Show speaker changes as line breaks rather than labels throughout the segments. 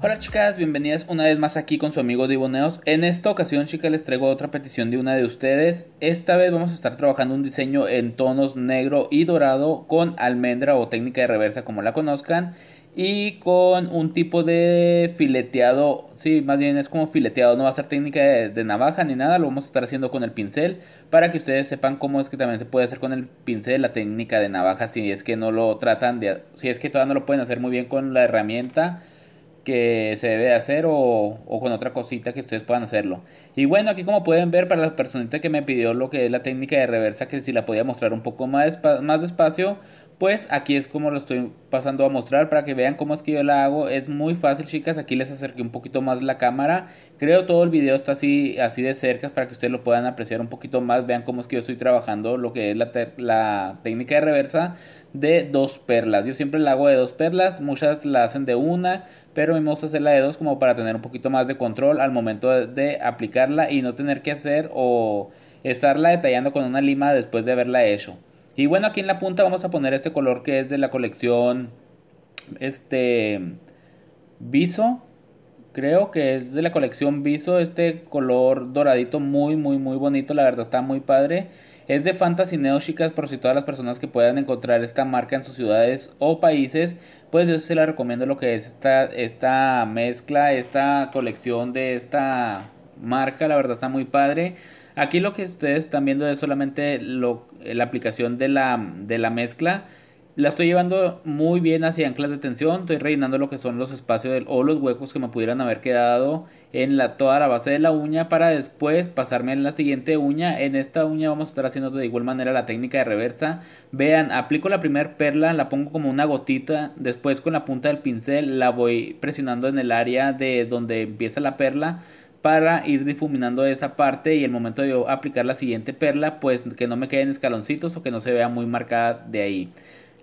Hola chicas, bienvenidas una vez más aquí con su amigo Diboneos. En esta ocasión, chicas, les traigo otra petición de una de ustedes. Esta vez vamos a estar trabajando un diseño en tonos negro y dorado con almendra o técnica de reversa como la conozcan y con un tipo de fileteado, sí, más bien es como fileteado, no va a ser técnica de, navaja ni nada, lo vamos a estar haciendo con el pincel para que ustedes sepan cómo es que también se puede hacer con el pincel la técnica de navaja si es que no lo tratan de, si es que todavía no lo pueden hacer muy bien con la herramienta que se debe hacer o, con otra cosita que ustedes puedan hacerlo. Y bueno, aquí como pueden ver, para la personita que me pidió lo que es la técnica de reversa, que si la podía mostrar un poco más, más despacio, pues aquí es como lo estoy pasando a mostrar para que vean cómo es que yo la hago. Es muy fácil, chicas. Aquí les acerqué un poquito más la cámara. Creo todo el video está así, así de cerca para que ustedes lo puedan apreciar un poquito más. Vean cómo es que yo estoy trabajando lo que es la, técnica de reversa de dos perlas. Yo siempre la hago de dos perlas. Muchas la hacen de una, pero me gusta hacerla de dos como para tener un poquito más de control al momento de aplicarla y no tener que hacer o estarla detallando con una lima después de haberla hecho. Y bueno, aquí en la punta vamos a poner este color que es de la colección este Viso. Creo que es de la colección Viso, este color doradito muy muy muy bonito, la verdad está muy padre. Es de Fantasy Neo, chicas, por si todas las personas que puedan encontrar esta marca en sus ciudades o países, pues yo se la recomiendo lo que es esta, esta mezcla, esta colección de esta marca, la verdad está muy padre. Aquí lo que ustedes están viendo es solamente eh, la aplicación de la, de la mezcla. La estoy llevando muy bien hacia anclas de tensión. Estoy rellenando lo que son los espacios o los huecos que me pudieran haber quedado en toda la base de la uña para después pasarme en la siguiente uña. En esta uña vamos a estar haciendo de igual manera la técnica de reversa. Vean, aplico la primera perla, la pongo como una gotita. Después con la punta del pincel la voy presionando en el área de donde empieza la perla para ir difuminando esa parte y el momento de yo aplicar la siguiente perla, pues que no me queden escaloncitos o que no se vea muy marcada de ahí.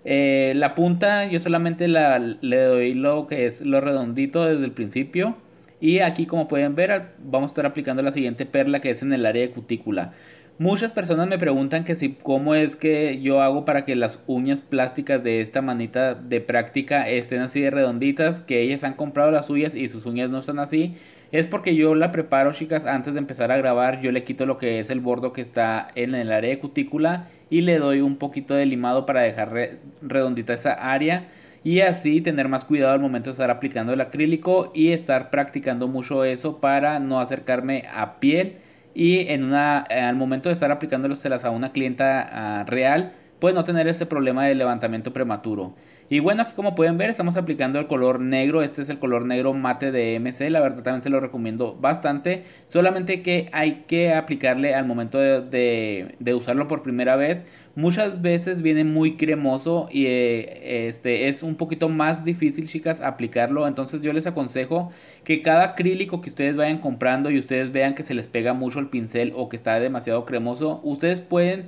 Eh, la punta yo solamente la, le doy lo que es lo redondito desde el principio y aquí como pueden ver vamos a estar aplicando la siguiente perla que es en el área de cutícula. Muchas personas me preguntan que si cómo es que yo hago para que las uñas plásticas de esta manita de práctica estén así de redonditas, que ellas han comprado las suyas y sus uñas no están así. Es porque yo la preparo, chicas, antes de empezar a grabar, yo le quito lo que es el bordo que está en el área de cutícula y le doy un poquito de limado para dejar redondita esa área y así tener más cuidado al momento de estar aplicando el acrílico y estar practicando mucho eso para no acercarme a piel y en una, al momento de estar aplicándoselas a una clienta ah, real, pues no tener ese problema de levantamiento prematuro. Y bueno, aquí como pueden ver estamos aplicando el color negro, este es el color negro mate de MC, la verdad también se lo recomiendo bastante, solamente que hay que aplicarle al momento de, usarlo por primera vez, muchas veces viene muy cremoso y eh, este, es un poquito más difícil chicas aplicarlo, entonces yo les aconsejo que cada acrílico que ustedes vayan comprando y ustedes vean que se les pega mucho el pincel o que está demasiado cremoso, ustedes pueden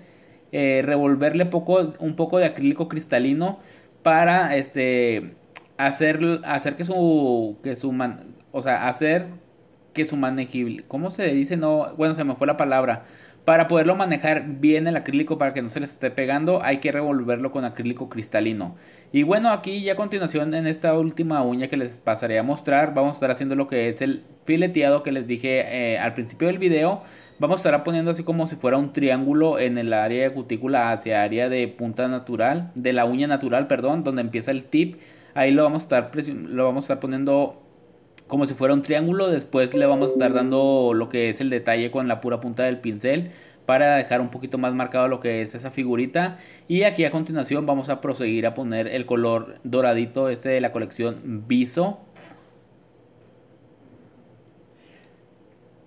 eh, revolverle poco, un poco de acrílico cristalino para este, hacer, hacer que su, que su o sea, hacer que su manejible, ¿cómo se le dice? No, bueno, se me fue la palabra para poderlo manejar bien el acrílico para que no se les esté pegando, hay que revolverlo con acrílico cristalino. Y bueno, aquí ya a continuación en esta última uña que les pasaré a mostrar, vamos a estar haciendo lo que es el fileteado que les dije eh, al principio del video. Vamos a estar poniendo así como si fuera un triángulo en el área de cutícula hacia área de punta natural, de la uña natural, perdón, donde empieza el tip. Ahí lo vamos a estar, lo vamos a estar poniendo como si fuera un triángulo. Después le vamos a estar dando lo que es el detalle con la pura punta del pincel para dejar un poquito más marcado lo que es esa figurita. Y aquí a continuación vamos a proseguir a poner el color doradito este de la colección Viso.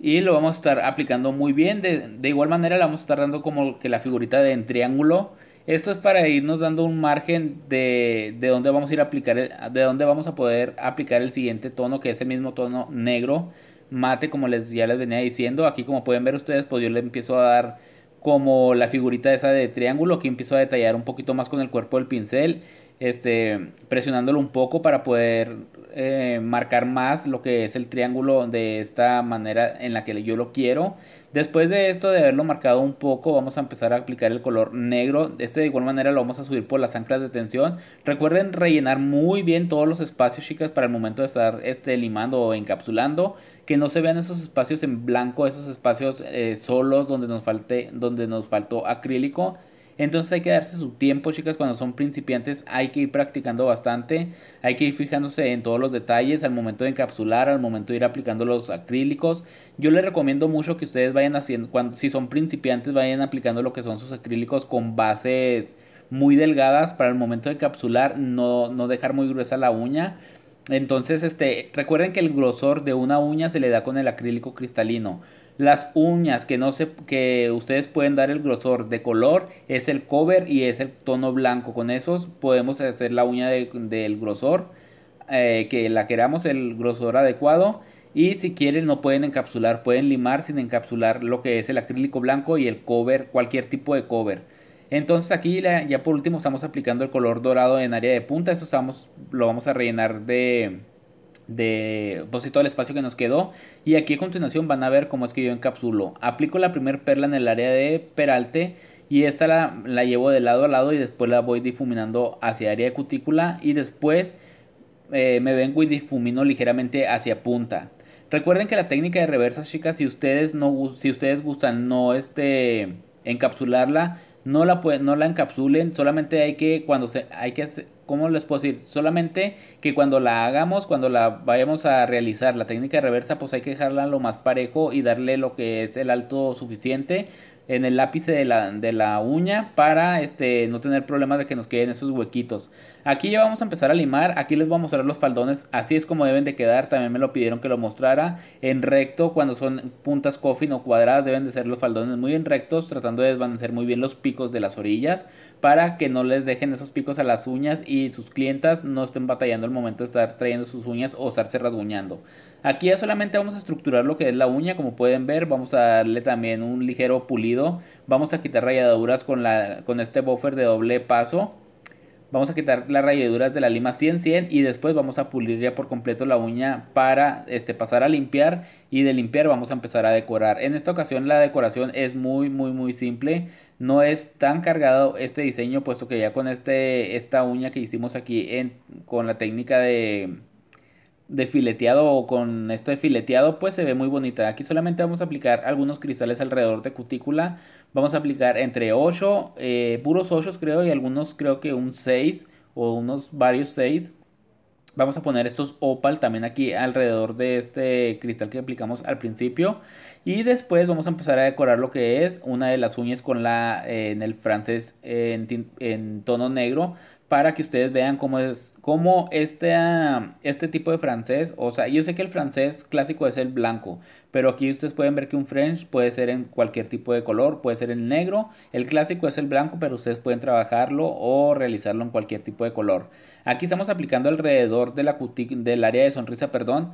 Y lo vamos a estar aplicando muy bien. De, de igual manera le vamos a estar dando como que la figurita de en triángulo esto es para irnos dando un margen de, de dónde vamos a ir a aplicar, el, de dónde vamos a poder aplicar el siguiente tono, que es el mismo tono negro mate, como les, ya les venía diciendo. Aquí como pueden ver ustedes, pues yo le empiezo a dar como la figurita esa de triángulo, que empiezo a detallar un poquito más con el cuerpo del pincel este, presionándolo un poco para poder eh, marcar más lo que es el triángulo de esta manera en la que yo lo quiero. Después de esto, de haberlo marcado un poco, vamos a empezar a aplicar el color negro. Este de igual manera lo vamos a subir por las anclas de tensión. Recuerden rellenar muy bien todos los espacios, chicas, para el momento de estar este, limando o encapsulando. Que no se vean esos espacios en blanco, esos espacios eh, solos donde nos, falte, donde nos faltó acrílico. Entonces hay que darse su tiempo, chicas, cuando son principiantes hay que ir practicando bastante, hay que ir fijándose en todos los detalles al momento de encapsular, al momento de ir aplicando los acrílicos. Yo les recomiendo mucho que ustedes vayan haciendo, cuando, si son principiantes, vayan aplicando lo que son sus acrílicos con bases muy delgadas para el momento de encapsular, no, no dejar muy gruesa la uña. Entonces, este, recuerden que el grosor de una uña se le da con el acrílico cristalino. Las uñas que, no se, que ustedes pueden dar el grosor de color es el cover y es el tono blanco. Con esos podemos hacer la uña del grosor eh, que la queramos, el grosor adecuado. Y si quieren no pueden encapsular, pueden limar sin encapsular lo que es el acrílico blanco y el cover, cualquier tipo de cover. Entonces aquí ya por último estamos aplicando el color dorado en área de punta, eso estamos, lo vamos a rellenar de, de pues todo el espacio que nos quedó. Y aquí a continuación van a ver cómo es que yo encapsulo. Aplico la primera perla en el área de peralte y esta la, llevo de lado a lado y después la voy difuminando hacia área de cutícula y después eh, me vengo y difumino ligeramente hacia punta. Recuerden que la técnica de reversas, chicas, si ustedes no si ustedes gustan no este encapsularla, no la no la encapsulen, solamente hay que cuando se hay que ¿cómo les puedo decir? Solamente que cuando la hagamos, cuando la vayamos a realizar, la técnica reversa, pues hay que dejarla lo más parejo y darle lo que es el alto suficiente, en el lápiz de la, uña para este, no tener problemas de que nos queden esos huequitos. Aquí ya vamos a empezar a limar, aquí les voy a mostrar los faldones, así es como deben de quedar, también me lo pidieron que lo mostrara en recto, cuando son puntas coffin o cuadradas deben de ser los faldones muy en rectos, tratando de desvanecer muy bien los picos de las orillas para que no les dejen esos picos a las uñas y sus clientas no estén batallando al momento de estar trayendo sus uñas o estarse rasguñando. Aquí ya solamente vamos a estructurar lo que es la uña, como pueden ver, vamos a darle también un ligero pulido Vamos a quitar rayaduras con, la, con este buffer de doble paso. Vamos a quitar las rayaduras de la lima 100-100 y después vamos a pulir ya por completo la uña para este, pasar a limpiar y de limpiar vamos a empezar a decorar. En esta ocasión la decoración es muy muy muy simple, no es tan cargado este diseño puesto que ya con este, esta uña que hicimos aquí en, con la técnica de, de fileteado o con esto de fileteado, pues se ve muy bonita. Aquí solamente vamos a aplicar algunos cristales alrededor de cutícula. Vamos a aplicar entre 8, eh, puros 8 creo, y algunos creo que un 6 o unos varios 6. Vamos a poner estos opal también aquí alrededor de este cristal que aplicamos al principio. Y después vamos a empezar a decorar lo que es una de las uñas con la eh, en el francés en, en tono negro para que ustedes vean cómo es cómo este, ah, este tipo de francés, o sea, yo sé que el francés clásico es el blanco, pero aquí ustedes pueden ver que un French puede ser en cualquier tipo de color, puede ser en negro, el clásico es el blanco, pero ustedes pueden trabajarlo o realizarlo en cualquier tipo de color. Aquí estamos aplicando alrededor de la del área de sonrisa, perdón,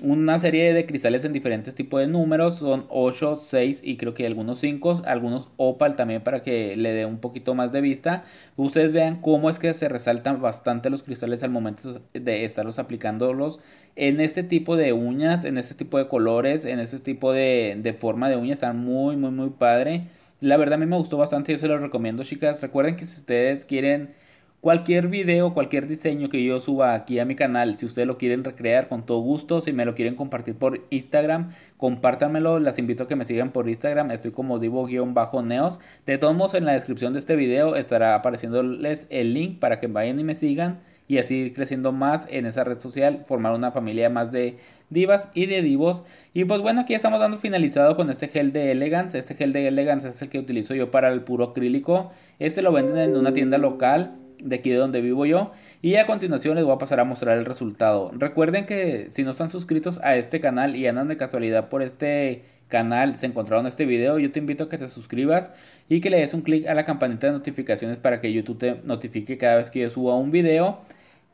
una serie de cristales en diferentes tipos de números, son 8, 6 y creo que algunos 5, algunos opal también para que le dé un poquito más de vista. Ustedes vean cómo es que se resaltan bastante los cristales al momento de estarlos aplicándolos en este tipo de uñas, en este tipo de colores, en este tipo de, forma de uñas. están muy, muy, muy padre. La verdad a mí me gustó bastante, yo se los recomiendo chicas. Recuerden que si ustedes quieren Cualquier video, cualquier diseño que yo suba aquí a mi canal, si ustedes lo quieren recrear con todo gusto, si me lo quieren compartir por Instagram, compártanmelo, las invito a que me sigan por Instagram, estoy como divo-neos. De todos modos, en la descripción de este video estará apareciéndoles el link para que vayan y me sigan y así ir creciendo más en esa red social, formar una familia más de divas y de divos. Y pues bueno, aquí estamos dando finalizado con este gel de Elegance. Este gel de Elegance es el que utilizo yo para el puro acrílico. Este lo venden en una tienda local de aquí de donde vivo yo y a continuación les voy a pasar a mostrar el resultado. Recuerden que si no están suscritos a este canal y andan de casualidad por este canal se encontraron este video, yo te invito a que te suscribas y que le des un clic a la campanita de notificaciones para que YouTube te notifique cada vez que yo suba un video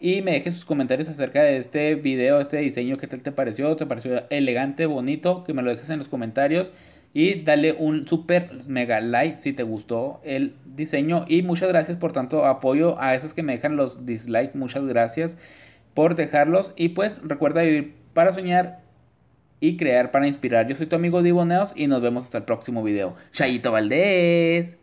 y me dejes sus comentarios acerca de este video, este diseño, qué tal te pareció, te pareció elegante, bonito, que me lo dejes en los comentarios y dale un super mega like si te gustó el diseño y muchas gracias por tanto apoyo a esos que me dejan los dislikes. muchas gracias por dejarlos y pues recuerda vivir para soñar y crear para inspirar. Yo soy tu amigo Diboneos y nos vemos hasta el próximo video. Chayito Valdés.